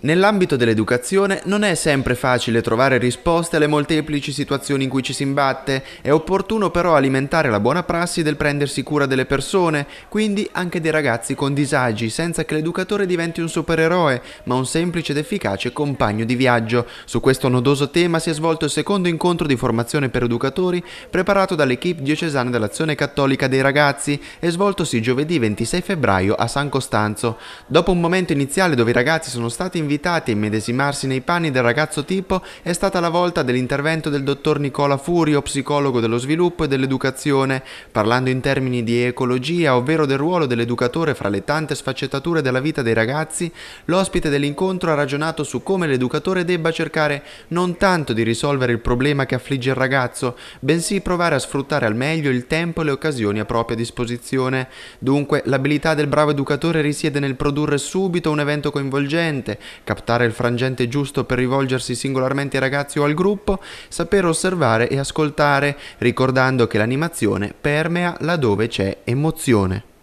Nell'ambito dell'educazione non è sempre facile trovare risposte alle molteplici situazioni in cui ci si imbatte, è opportuno però alimentare la buona prassi del prendersi cura delle persone, quindi anche dei ragazzi con disagi, senza che l'educatore diventi un supereroe, ma un semplice ed efficace compagno di viaggio. Su questo nodoso tema si è svolto il secondo incontro di formazione per educatori preparato dall'equipe diocesana dell'Azione Cattolica dei Ragazzi e svoltosi giovedì 26 febbraio a San Costanzo. Dopo un momento iniziale dove i ragazzi sono stati invitati a immedesimarsi nei panni del ragazzo tipo è stata la volta dell'intervento del dottor Nicola Furio, psicologo dello sviluppo e dell'educazione, parlando in termini di ecologia, ovvero del ruolo dell'educatore fra le tante sfaccettature della vita dei ragazzi, l'ospite dell'incontro ha ragionato su come l'educatore debba cercare non tanto di risolvere il problema che affligge il ragazzo, bensì provare a sfruttare al meglio il tempo e le occasioni a propria disposizione. Dunque, l'abilità del bravo educatore risiede nel produrre subito un evento coinvolgente, captare il frangente giusto per rivolgersi singolarmente ai ragazzi o al gruppo, saper osservare e ascoltare, ricordando che l'animazione permea laddove c'è emozione.